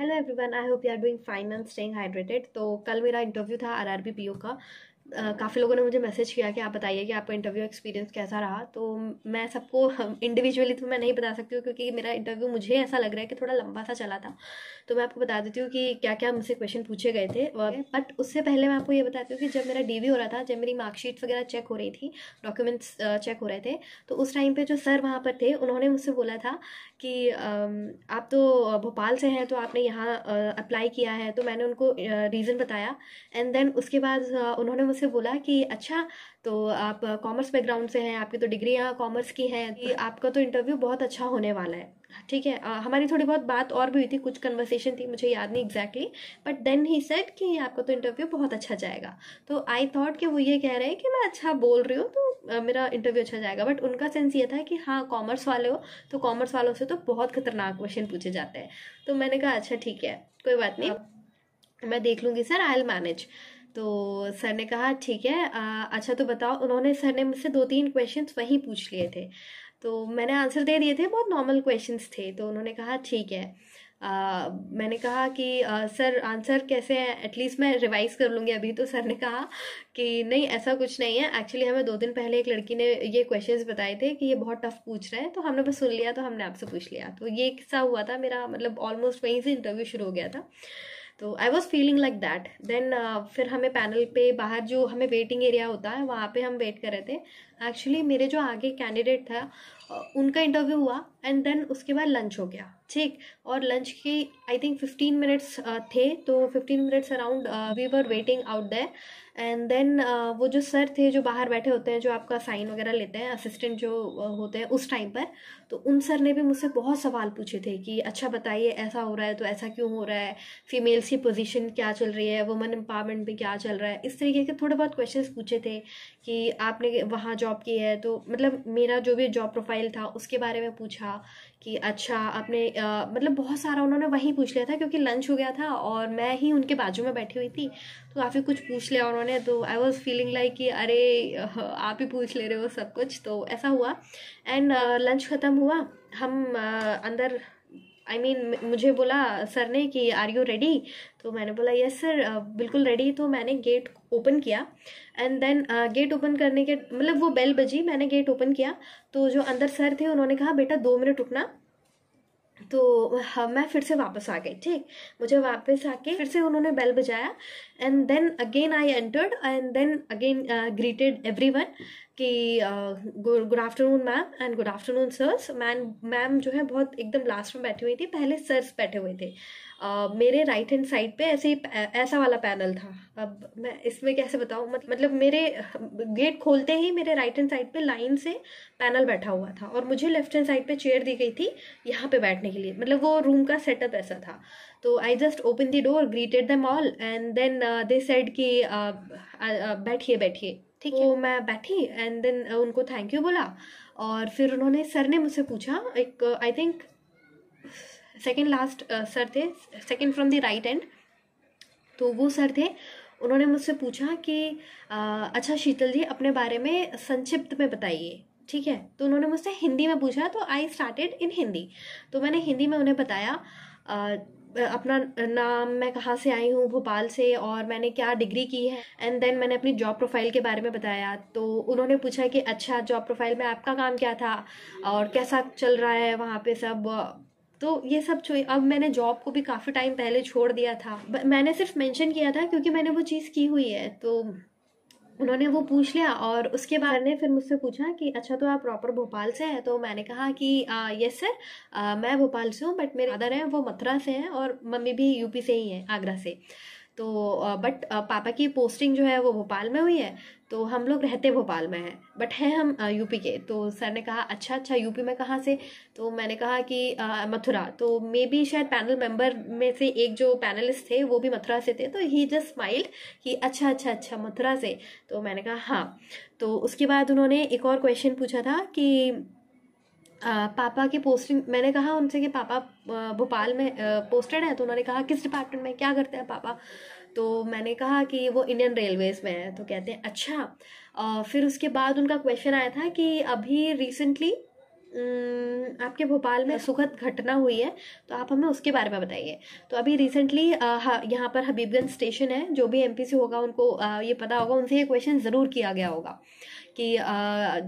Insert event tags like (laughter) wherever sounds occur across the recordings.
Hello everyone I hope you are doing fine and staying hydrated तो कल मेरा interview था आरआरबी पीओ का काफ़ी लोगों ने मुझे मैसेज किया कि आप बताइए कि आपका इंटरव्यू एक्सपीरियंस कैसा रहा तो मैं सबको इंडिविजुअली तो मैं नहीं बता सकती हूँ क्योंकि मेरा इंटरव्यू मुझे ऐसा लग रहा है कि थोड़ा लंबा सा चला था तो मैं आपको बता देती हूँ कि क्या क्या मुझसे क्वेश्चन पूछे गए थे बट उससे पहले मैं आपको ये बताती हूँ कि जब मेरा डी हो रहा था जब मेरी मार्कशीट वगैरह चेक हो रही थी डॉक्यूमेंट्स चेक हो रहे थे तो उस टाइम पर जो सर वहाँ पर थे उन्होंने मुझसे बोला था कि आप तो भोपाल से हैं तो आपने यहाँ अप्लाई किया है तो मैंने उनको रीज़न बताया एंड देन उसके बाद उन्होंने से बोला कि अच्छा तो आप कॉमर्स बैकग्राउंड से हैं आपकी तो डिग्रियाँ कॉमर्स की हैं कि आपका तो इंटरव्यू बहुत अच्छा होने वाला है ठीक है आ, हमारी थोड़ी बहुत बात और भी हुई थी कुछ कन्वर्सेशन थी मुझे याद नहीं exactly but then he said कि आपका तो इंटरव्यू बहुत अच्छा जाएगा तो आई थॉट कि वो ये कह रहे हैं कि मैं अच्छा बोल रही हूँ तो आ, मेरा इंटरव्यू अच्छा जाएगा बट उनका सेंस ये था कि हाँ कॉमर्स वाले हो तो कॉमर्स वालों से तो बहुत खतरनाक क्वेश्चन पूछे जाते हैं तो मैंने कहा अच्छा ठीक है कोई बात नहीं हाँ। मैं देख लूँगी सर आई एल मैनेज तो सर ने कहा ठीक है आ, अच्छा तो बताओ उन्होंने सर ने मुझसे दो तीन क्वेश्चन वहीं पूछ लिए थे तो मैंने आंसर दे दिए थे बहुत नॉर्मल क्वेश्चन थे तो उन्होंने कहा ठीक है आ, मैंने कहा कि आ, सर आंसर कैसे है एटलीस्ट मैं रिवाइज कर लूँगी अभी तो सर ने कहा कि नहीं ऐसा कुछ नहीं है एक्चुअली हमें दो दिन पहले एक लड़की ने ये क्वेश्चंस बताए थे कि ये बहुत टफ पूछ रहा है तो हमने बस सुन लिया तो हमने आपसे पूछ लिया तो ये किस्सा हुआ था मेरा मतलब ऑलमोस्ट वहीं से इंटरव्यू शुरू हो गया था तो I was feeling like that then फिर हमें पैनल पे बाहर जो हमें वेटिंग एरिया होता है वहाँ पे हम वेट कर रहे थे एक्चुअली मेरे जो आगे कैंडिडेट था उनका इंटरव्यू हुआ एंड देन उसके बाद लंच हो गया ठीक और लंच के आई थिंक फिफ्टीन मिनट्स थे तो fifteen minutes around we were waiting out there and then uh, वो जो सर थे जो बाहर बैठे होते हैं जो आपका साइन वगैरह लेते हैं असिस्टेंट जो होते हैं उस टाइम पर तो उन सर ने भी मुझसे बहुत सवाल पूछे थे कि अच्छा बताइए ऐसा हो रहा है तो ऐसा क्यों हो रहा है फीमेल्स की पोजीशन क्या चल रही है वुमेन एम्पावरमेंट में क्या चल रहा है इस तरीके के थोड़े बहुत क्वेश्चन पूछे थे कि आपने वहाँ जॉब की है तो मतलब मेरा जो भी जॉब प्रोफाइल था उसके बारे में पूछा कि अच्छा आपने मतलब बहुत सारा उन्होंने वहीं पूछ लिया था क्योंकि लंच हो गया था और मैं ही उनके बाजू में बैठी हुई थी तो काफ़ी कुछ पूछ लिया उन्होंने जाने दो आई वॉज फीलिंग लाइक कि अरे आप ही पूछ ले रहे हो सब कुछ तो ऐसा हुआ एंड लंच ख़त्म हुआ हम uh, अंदर आई I मीन mean, मुझे बोला सर ने कि आर यू रेडी तो मैंने बोला यस सर uh, बिल्कुल रेडी तो मैंने गेट ओपन किया एंड देन गेट ओपन करने के मतलब वो बेल बजी मैंने गेट ओपन किया तो जो अंदर सर थे उन्होंने कहा बेटा दो मिनट रुकना तो हाँ मैं फिर से वापस आ गई ठीक मुझे वापस आके फिर से उन्होंने बेल बजाया and then again I entered and then again greeted every one कि good afternoon ma'am and good afternoon sirs ma'am ma'am जो है बहुत एकदम लास्ट में बैठी हुई थी पहले सर्स बैठे हुए थे मेरे राइट हैंड साइड पे ऐसे ही ऐसा वाला पैनल था अब मैं इसमें कैसे बताऊँ मतलब मेरे गेट खोलते ही मेरे राइट हैंड साइड पे लाइन से पैनल बैठा हुआ था और मुझे लेफ्ट हैंड साइड पे चेयर दी गई थी यहाँ पे बैठने के लिए मतलब वो रूम का सेटअप ऐसा था तो I just open the door greeted them all and then they said कि uh, uh, uh, बैठिए बैठिए ठीक तो है तो मैं बैठी एंड देन उनको थैंक यू बोला और फिर उन्होंने सर ने मुझसे पूछा एक I think second last sir थे second from the right end तो वो सर थे उन्होंने मुझसे पूछा कि आ, uh, अच्छा शीतल जी अपने बारे में संक्षिप्त में बताइए ठीक है तो उन्होंने मुझसे हिंदी में पूछा तो आई स्टार्टेड इन हिंदी तो मैंने हिंदी में उन्हें बताया आ, uh, अपना नाम मैं कहाँ से आई हूँ भोपाल से और मैंने क्या डिग्री की है एंड देन मैंने अपनी जॉब प्रोफाइल के बारे में बताया तो उन्होंने पूछा कि अच्छा जॉब प्रोफाइल में आपका काम क्या था और कैसा चल रहा है वहाँ पे सब तो ये सब चो अब मैंने जॉब को भी काफ़ी टाइम पहले छोड़ दिया था मैंने सिर्फ मेंशन किया था क्योंकि मैंने वो चीज़ की हुई है तो उन्होंने वो पूछ लिया और उसके बाद ने फिर मुझसे पूछा कि अच्छा तो आप प्रॉपर भोपाल से हैं तो मैंने कहा कि यस सर आ, मैं भोपाल से हूँ बट मेरे फादर हैं वो मथुरा से हैं और मम्मी भी यूपी से ही हैं आगरा से तो बट पापा की पोस्टिंग जो है वो भोपाल में हुई है तो हम लोग रहते भोपाल में हैं बट हैं हम यूपी के तो सर ने कहा अच्छा अच्छा यूपी में कहाँ से तो मैंने कहा कि मथुरा तो मे बी शायद पैनल मेंबर में से एक जो पैनलिस्ट थे वो भी मथुरा से थे तो ही जस्ट स्माइल्ड कि अच्छा अच्छा अच्छा मथुरा से तो मैंने कहा हाँ तो उसके बाद उन्होंने एक और क्वेश्चन पूछा था कि आ, पापा की पोस्टिंग मैंने कहा उनसे कि पापा भोपाल में पोस्टेड है तो उन्होंने कहा किस डिपार्टमेंट में क्या करते हैं पापा तो मैंने कहा कि वो इंडियन रेलवेज़ में है तो कहते हैं अच्छा आ, फिर उसके बाद उनका क्वेश्चन आया था कि अभी रिसेंटली आपके भोपाल में सुखद घटना हुई है तो आप हमें उसके बारे में बताइए तो अभी रिसेंटली यहाँ पर हबीबगंज स्टेशन है जो भी एमपीसी होगा उनको आ, ये पता होगा उनसे ये क्वेश्चन ज़रूर किया गया होगा कि आ,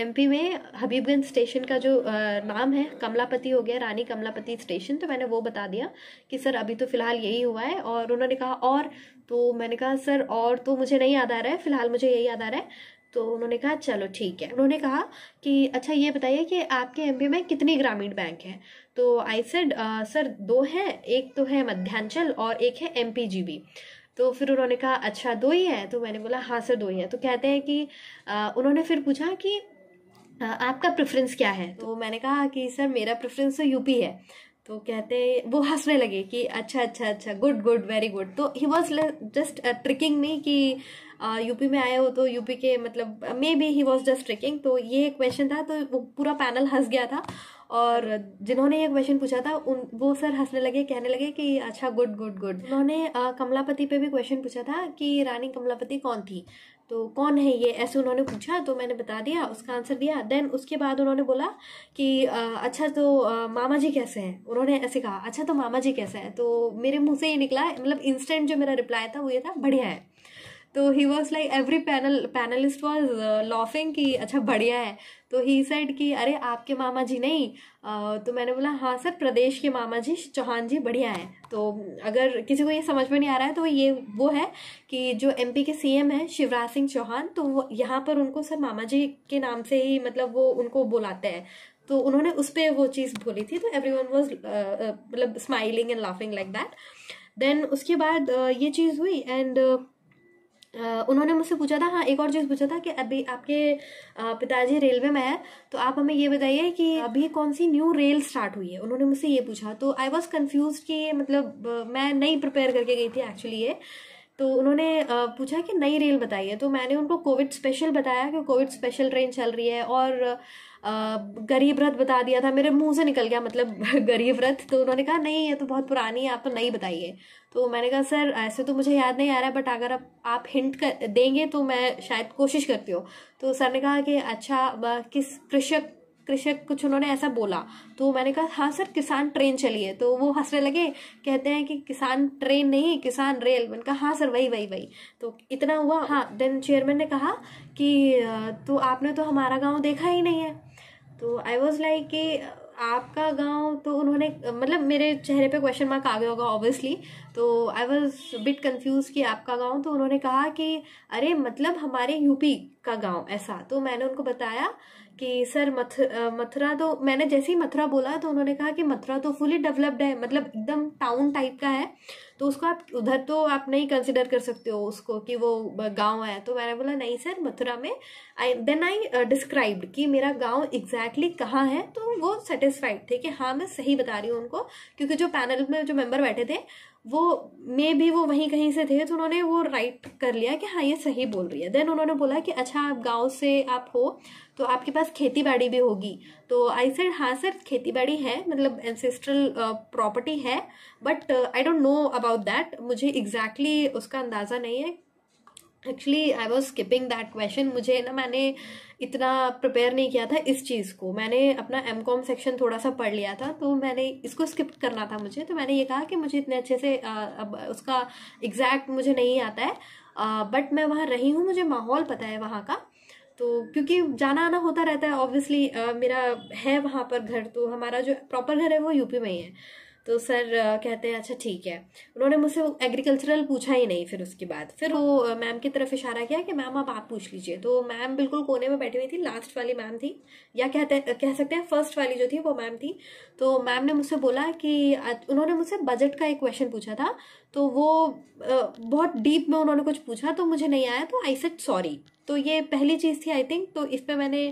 एमपी में हबीबगंज स्टेशन का जो नाम है कमलापति हो गया रानी कमलापति स्टेशन तो मैंने वो बता दिया कि सर अभी तो फिलहाल यही हुआ है और उन्होंने कहा और तो मैंने कहा सर और तो मुझे नहीं याद आ रहा है फिलहाल मुझे यही याद आ रहा है तो उन्होंने कहा चलो ठीक है उन्होंने कहा कि अच्छा ये बताइए कि आपके एम में कितने ग्रामीण बैंक हैं तो आई सेड सर दो हैं एक तो है मध्यांचल और एक है एम तो फिर उन्होंने कहा अच्छा दो ही है तो मैंने बोला हाँ सर दो ही है तो कहते हैं कि आ, उन्होंने फिर पूछा कि आपका प्रेफरेंस क्या है तो मैंने कहा कि सर मेरा प्रेफरेंस तो यूपी है तो कहते वो हंसने लगे कि अच्छा अच्छा अच्छा गुड गुड वेरी गुड तो he was just tricking me कि यूपी में आए हो तो यूपी के मतलब maybe he was just tricking तो ये क्वेश्चन था तो वो पूरा पैनल हंस गया था और जिन्होंने ये क्वेश्चन पूछा था उन वो सर हंसने लगे कहने लगे कि अच्छा गुड गुड गुड उन्होंने कमलापति पे भी क्वेश्चन पूछा था कि रानी कमलापति कौन थी तो कौन है ये ऐसे उन्होंने पूछा तो मैंने बता दिया उसका आंसर दिया देन उसके बाद उन्होंने बोला कि आ, अच्छा तो आ, मामा जी कैसे हैं उन्होंने ऐसे कहा अच्छा तो मामा जी कैसे हैं तो मेरे मुंह से ये निकला मतलब इंस्टेंट जो मेरा रिप्लाई था वो ये था बढ़िया है तो he was like every panel panelist was laughing कि अच्छा बढ़िया है तो ही सेड कि अरे आपके मामा जी नहीं तो मैंने बोला हाँ सर प्रदेश के मामा जी चौहान जी बढ़िया हैं तो अगर किसी को ये समझ में नहीं आ रहा है तो ये वो है कि जो एमपी के सीएम हैं शिवराज सिंह चौहान तो वो यहाँ पर उनको सर मामा जी के नाम से ही मतलब वो उनको बुलाते हैं तो उन्होंने उस पर वो चीज़ बोली थी तो एवरी वन वॉज मतलब smiling and laughing like that then उसके बाद uh, ये चीज़ हुई एंड uh, उन्होंने मुझसे पूछा था हाँ एक और चीज़ पूछा था कि अभी आपके पिताजी रेलवे में है तो आप हमें ये बताइए कि अभी कौन सी न्यू रेल स्टार्ट हुई है उन्होंने मुझसे ये पूछा तो आई वॉज कन्फ्यूज कि मतलब मैं नहीं प्रिपेयर करके गई थी एक्चुअली ये तो उन्होंने पूछा कि नई रेल बताइए तो मैंने उनको कोविड स्पेशल बताया कि कोविड स्पेशल ट्रेन चल रही है और गरीब रथ बता दिया था मेरे मुंह से निकल गया मतलब (laughs) गरीब रथ तो उन्होंने कहा नहीं ये तो बहुत पुरानी है आप तो नहीं बताइए तो मैंने कहा सर ऐसे तो मुझे याद नहीं आ रहा बट अगर आप आप हिंट कर देंगे तो मैं शायद कोशिश करती हूँ तो सर ने कहा कि अच्छा किस कृषक कृषक कुछ उन्होंने ऐसा बोला तो मैंने कहा हाँ सर किसान ट्रेन चली है तो वो हंसने लगे कहते हैं कि किसान ट्रेन नहीं किसान रेल मैंने कहा हाँ सर वही वही वही तो इतना हुआ हाँ देन चेयरमैन ने कहा कि तो आपने तो हमारा गांव देखा ही नहीं है तो आई वॉज लाइक कि आपका गांव तो उन्होंने मतलब मेरे चेहरे पे क्वेश्चन मार्क आ गया होगा ऑब्वियसली तो आई वॉज बिट कंफ्यूज कि आपका गांव तो उन्होंने कहा कि अरे मतलब हमारे यूपी का गांव ऐसा तो मैंने उनको बताया कि सर मथ मथुरा तो मैंने जैसे ही मथुरा बोला तो उन्होंने कहा कि मथुरा तो फुली डेवलप्ड है मतलब एकदम टाउन टाइप का है तो उसको आप उधर तो आप नहीं कंसिडर कर सकते हो उसको कि वो गाँव है तो मैंने बोला नहीं सर मथुरा में आई देन आई डिस्क्राइब्ड कि मेरा गांव एग्जैक्टली exactly कहाँ है तो वो सेटिस्फाइड थे कि हाँ मैं सही बता रही हूँ उनको क्योंकि जो पैनल में जो मेंबर बैठे थे वो मे भी वो वहीं कहीं से थे तो उन्होंने वो राइट कर लिया कि हाँ ये सही बोल रही है देन उन्होंने बोला कि अच्छा आप गाँव से आप हो तो आपके पास खेती बाड़ी भी होगी तो आई सेड हाँ सर खेती बाड़ी है मतलब एंसेस्ट्रल प्रॉपर्टी uh, है but I don't know about that मुझे एग्जैक्टली exactly उसका अंदाज़ा नहीं है actually I was skipping that question मुझे ना मैंने इतना प्रिपेयर नहीं किया था इस चीज़ को मैंने अपना एम कॉम सेक्शन थोड़ा सा पढ़ लिया था तो मैंने इसको स्किप करना था मुझे तो मैंने ये कहा कि मुझे इतने अच्छे से आ, अब उसका एग्जैक्ट मुझे नहीं आता है आ, बट मैं वहाँ रही हूँ मुझे माहौल पता है वहाँ का तो क्योंकि जाना आना होता रहता है ऑब्वियसली मेरा है वहाँ पर घर तो हमारा जो प्रॉपर घर है वो यूपी में ही है तो सर कहते हैं अच्छा ठीक है उन्होंने मुझसे एग्रीकल्चरल पूछा ही नहीं फिर उसके बाद फिर वो मैम की तरफ इशारा किया कि मैम आप आप पूछ लीजिए तो मैम बिल्कुल कोने में बैठी हुई थी लास्ट वाली मैम थी या कहते कह सकते हैं फर्स्ट वाली जो थी वो मैम थी तो मैम ने मुझसे बोला कि उन्होंने मुझसे बजट का एक क्वेश्चन पूछा था तो वो बहुत डीप में उन्होंने कुछ पूछा तो मुझे नहीं आया तो आई सेट सॉरी तो ये पहली चीज़ थी आई थिंक तो इस पर मैंने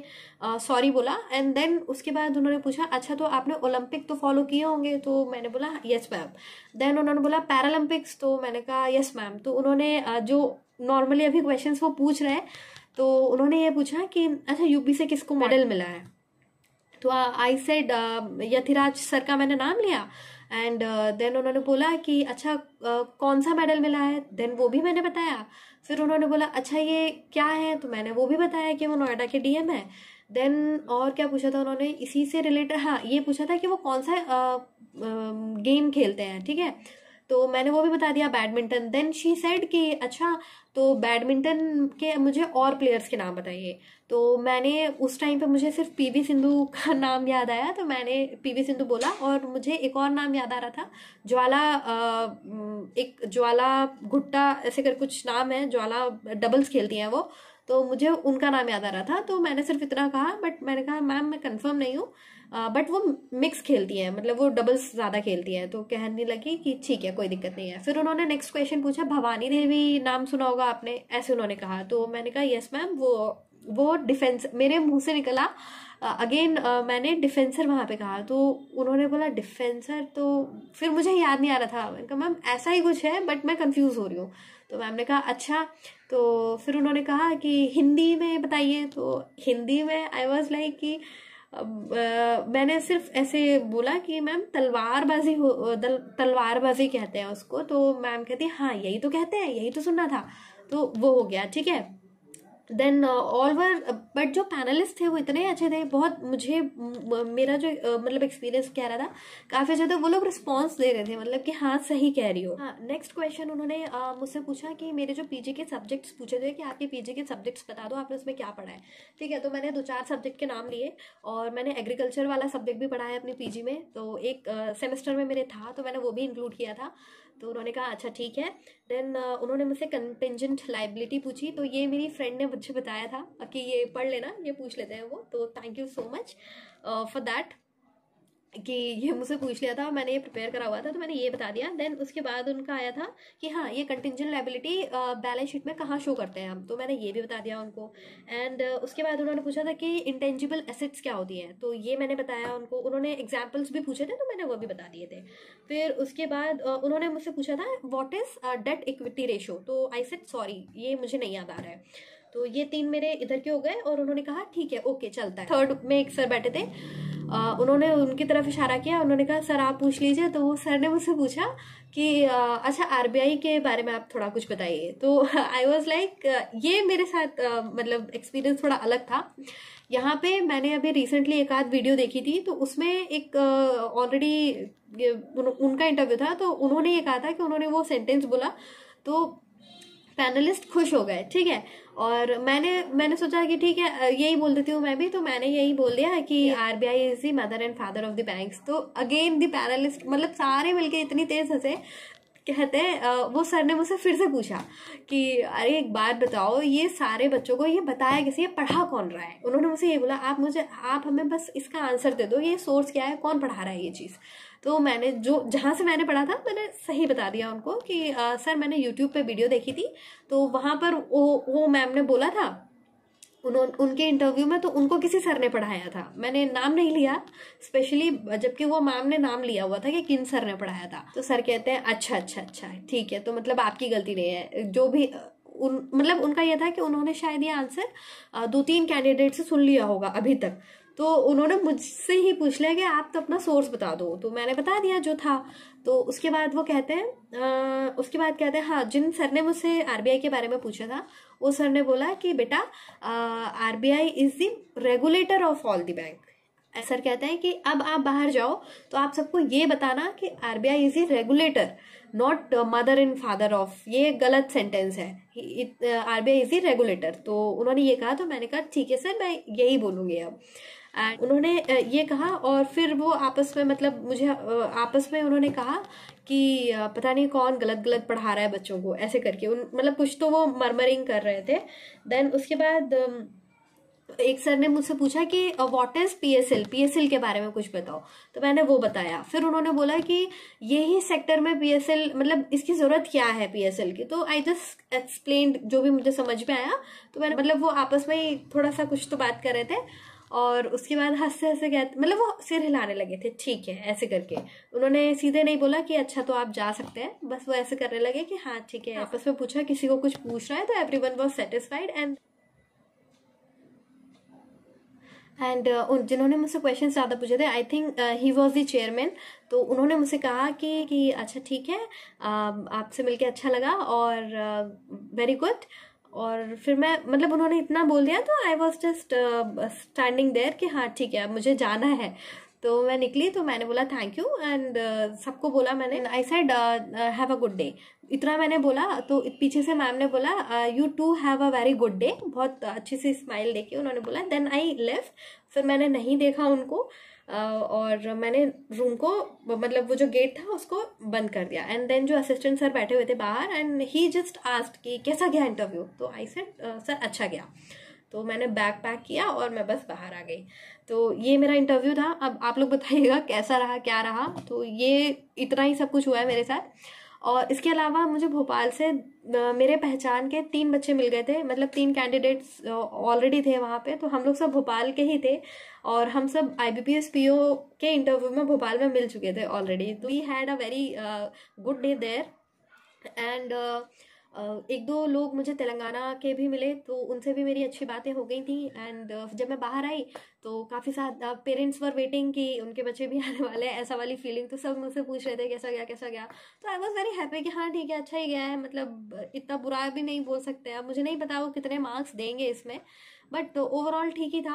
सॉरी बोला एंड देन उसके बाद उन्होंने पूछा अच्छा तो आपने ओलंपिक तो फॉलो किए होंगे तो मैंने बोला यस मैम देन उन्होंने बोला पैरालंपिक्स तो मैंने कहा यस मैम तो उन्होंने जो नॉर्मली अभी क्वेश्चंस वो पूछ रहे हैं तो उन्होंने ये पूछा कि अच्छा यूपी से किसको मेडल मिला है तो आई सेड यथिराज सर का मैंने नाम लिया एंड देन uh, उन्होंने बोला कि अच्छा uh, कौन सा मेडल मिला है देन वो भी मैंने बताया फिर उन्होंने बोला अच्छा ये क्या है तो मैंने वो भी बताया कि वो नोएडा के डीएम है देन और क्या पूछा था उन्होंने इसी से रिलेटेड हाँ ये पूछा था कि वो कौन सा गेम uh, um, खेलते हैं ठीक है तो मैंने वो भी बता दिया बैडमिंटन देन शी सेड कि अच्छा तो बैडमिंटन के मुझे और प्लेयर्स के नाम बताइए तो मैंने उस टाइम पे मुझे सिर्फ पीवी सिंधु का (laughs) नाम याद आया तो मैंने पीवी सिंधु बोला और मुझे एक और नाम याद आ रहा था ज्वाला एक ज्वाला घुट्टा ऐसे कर कुछ नाम है ज्वाला डबल्स खेलती हैं वो तो मुझे उनका नाम याद आ रहा था तो मैंने सिर्फ इतना कहा बट मैंने कहा मैम मैं कंफर्म नहीं हूँ बट वो मिक्स खेलती हैं मतलब वो डबल्स ज़्यादा खेलती हैं तो कहने लगी कि ठीक है कोई दिक्कत नहीं है फिर उन्होंने नेक्स्ट क्वेश्चन पूछा भवानी देवी नाम सुना होगा आपने ऐसे उन्होंने कहा तो मैंने कहा यस मैम वो वो डिफेंस मेरे मुंह से निकला अगेन uh, uh, मैंने डिफेंसर वहाँ पे कहा तो उन्होंने बोला डिफेंसर तो फिर मुझे याद नहीं आ रहा था मैंने कहा मैम ऐसा ही कुछ है बट मैं कंफ्यूज हो रही हूँ तो मैम ने कहा अच्छा तो फिर उन्होंने कहा कि हिंदी में बताइए तो हिंदी में आई वॉज लाइक कि मैंने सिर्फ ऐसे बोला कि मैम तलवारबाजी हो तलवारबाजी कहते हैं उसको तो मैम कहती हाँ यही तो कहते हैं यही तो सुनना था तो वो हो गया ठीक है देन ऑलवर बट जो पैनलिस्ट थे वो इतने अच्छे थे बहुत मुझे मेरा जो मतलब एक्सपीरियंस कह रहा था काफ़ी अच्छा था वो लोग रिस्पॉन्स दे रहे थे मतलब कि हाँ सही कह रही हो हाँ नेक्स्ट क्वेश्चन उन्होंने मुझसे पूछा कि मेरे जो पीजी के सब्जेक्ट्स पूछे थे कि आपके पीजी के सब्जेक्ट्स बता दो आपने उसमें क्या पढ़ा है ठीक है तो मैंने दो चार सब्जेक्ट के नाम लिए और मैंने एग्रीकल्चर वाला सब्जेक्ट भी पढ़ा है अपनी पीजी में तो एक सेमेस्टर में मेरे था तो मैंने वो भी इंक्लूड किया था तो उन्होंने कहा अच्छा ठीक है देन uh, उन्होंने मुझसे कंटेंजेंट लाइबिलिटी पूछी तो ये मेरी फ्रेंड ने मुझे बताया था कि ये पढ़ लेना ये पूछ लेते हैं वो तो thank you so much for that कि ये मुझसे पूछ लिया था मैंने ये प्रिपेयर करा हुआ था तो मैंने ये बता दिया देन उसके बाद उनका आया था कि हाँ ये कंटिजेंट लाइबिलिटी बैलेंस शीट में कहाँ शो करते हैं हम तो मैंने ये भी बता दिया उनको एंड uh, उसके बाद उन्होंने पूछा था कि इंटेंजिबल एसेट्स क्या होती हैं तो ये मैंने बताया उनको उन्होंने एग्जाम्पल्स भी पूछे थे तो मैंने वो भी बता दिए थे फिर उसके बाद uh, उन्होंने मुझसे पूछा था what is debt equity ratio तो आई सेट सॉरी ये मुझे नहीं याद आ रहा है तो ये तीन मेरे इधर के हो गए और उन्होंने कहा ठीक है ओके चलता है थर्ड में एक सर बैठे थे उन्होंने उनकी तरफ इशारा किया उन्होंने कहा सर आप पूछ लीजिए तो वो सर ने मुझसे पूछा कि अच्छा आरबीआई के बारे में आप थोड़ा कुछ बताइए तो आई वाज लाइक ये मेरे साथ मतलब एक्सपीरियंस थोड़ा अलग था यहाँ पे मैंने अभी रिसेंटली एक आध वीडियो देखी थी तो उसमें एक ऑलरेडी उन, उनका इंटरव्यू था तो उन्होंने ये कहा था कि उन्होंने वो सेंटेंस बोला तो पैनलिस्ट खुश हो गए ठीक है और मैंने मैंने सोचा कि ठीक है यही बोल देती हूँ मैं भी तो मैंने यही बोल दिया कि R B I is the mother and father of the banks तो अगेन द पैनलिस्ट मतलब सारे मिलके इतनी तेज हंसे कहते हैं वो सर ने मुझसे फिर से पूछा कि अरे एक बात बताओ ये सारे बच्चों को ये बताया किसी ये पढ़ा कौन रहा है उन्होंने मुझसे ये बोला आप मुझे आप हमें बस इसका आंसर दे दो ये सोर्स क्या है कौन पढ़ा रहा है ये चीज़ तो मैंने जो जहाँ से मैंने पढ़ा था मैंने सही बता दिया उनको कि आ, सर मैंने यूट्यूब पे वीडियो देखी थी तो वहाँ पर वो वो मैम ने बोला था उन्होंने उनके इंटरव्यू में तो उनको किसी सर ने पढ़ाया था मैंने नाम नहीं लिया स्पेशली जबकि वो मैम ने नाम लिया हुआ था कि किन सर ने पढ़ाया था तो सर कहते हैं अच्छा अच्छा अच्छा ठीक है तो मतलब आपकी गलती नहीं है जो भी उन मतलब उनका यह था कि उन्होंने शायद ये आंसर दो तीन कैंडिडेट से सुन लिया होगा अभी तक तो उन्होंने मुझसे ही पूछ लिया कि आप तो अपना सोर्स बता दो तो मैंने बता दिया जो था तो उसके बाद वो कहते हैं उसके बाद कहते हैं हाँ जिन सर ने मुझसे आरबीआई के बारे में पूछा था वो सर ने बोला कि बेटा RBI is the regulator of all the bank sir कहते हैं कि अब आप बाहर जाओ तो आप सबको ये बताना कि I is a regulator not mother and father of ये गलत सेंटेंस है आई इज ए रेगुलेटर तो उन्होंने ये कहा तो मैंने कहा ठीक है सर मैं यही बोलूँगी अब एंड उन्होंने ये कहा और फिर वो आपस में मतलब मुझे आपस में उन्होंने कहा कि पता नहीं कौन गलत गलत पढ़ा रहा है बच्चों को ऐसे करके उन मतलब कुछ तो वो मरमरिंग कर रहे थे देन उसके बाद एक सर ने मुझसे पूछा कि what is P P S L S L के बारे में कुछ बताओ तो मैंने वो बताया फिर उन्होंने बोला कि यही सेक्टर में पी एस एल मतलब इसकी जरूरत क्या है पीएसएल की तो आई जस्ट एक्सप्लेन जो भी मुझे समझ में आया तो मैंने मतलब वो आपस में ही थोड़ा सा कुछ तो बात कर रहे थे और उसके बाद हंसते हंसते कहते मतलब वो सिर हिलाने लगे थे ठीक है ऐसे करके उन्होंने सीधे नहीं बोला कि अच्छा तो आप जा सकते हैं बस वो ऐसे करने लगे कि हाँ ठीक है हाँ। आपस में पूछा किसी को कुछ पूछ रहा है तो every one was satisfied and and uh, जिन्होंने मुझसे क्वेश्चन ज़्यादा पूछे थे I think he was the chairman तो उन्होंने मुझसे कहा कि कि अच्छा ठीक है uh, आपसे मिलके अच्छा लगा और वेरी uh, गुड और फिर मैं मतलब उन्होंने इतना बोल दिया तो I was just standing there कि हाँ ठीक है अब मुझे जाना है तो मैं निकली तो मैंने बोला थैंक यू एंड सबको बोला मैंने I said have a good day इतना मैंने बोला तो पीछे से मैम ने बोला you too have a very good day बहुत अच्छे से स्माइल देके उन्होंने बोला देन आई लेफ्ट फिर मैंने नहीं देखा उनको और मैंने रूम को मतलब वो जो गेट था उसको बंद कर दिया एंड देन जो असिस्टेंट सर बैठे हुए थे बाहर एंड ही जस्ट आस्ट कि कैसा गया इंटरव्यू तो आई सेड सर अच्छा गया तो मैंने बैग पैक किया और मैं बस बाहर आ गई तो ये मेरा इंटरव्यू था अब आप लोग बताइएगा कैसा रहा क्या रहा तो ये इतना ही सब कुछ हुआ है मेरे साथ और इसके अलावा मुझे भोपाल से मेरे पहचान के तीन बच्चे मिल गए थे मतलब तीन कैंडिडेट्स ऑलरेडी थे वहाँ पे तो हम लोग सब भोपाल के ही थे और हम सब I B P S P O के इंटरव्यू में भोपाल में मिल चुके थे already we had a very good day there and एक दो लोग मुझे तेलंगाना के भी मिले तो उनसे भी मेरी अच्छी बातें हो गई थी एंड जब मैं बाहर आई तो काफ़ी सारे पेरेंट्स वर वेटिंग कि उनके बच्चे भी (laughs) आने वाले हैं ऐसा वाली फीलिंग तो सब मुझसे पूछ रहे थे कैसा गया कैसा गया तो आई वॉज़ वेरी हैप्पी कि हाँ ठीक है अच्छा ही गया है मतलब इतना बुरा भी नहीं बोल सकते अब मुझे नहीं पता वो कितने मार्क्स देंगे इसमें बट ओवरऑल uh, ठीक ही था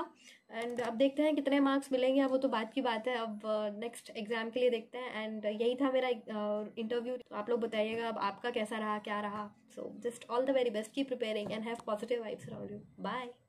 एंड अब देखते हैं कितने मार्क्स मिलेंगे अब वो तो बात की बात है अब नेक्स्ट uh, एग्जाम के लिए देखते हैं एंड uh, यही था मेरा इंटरव्यू uh, तो आप लोग बताइएगा अब आपका कैसा रहा क्या रहा so just all the very best की preparing and have positive vibes around you bye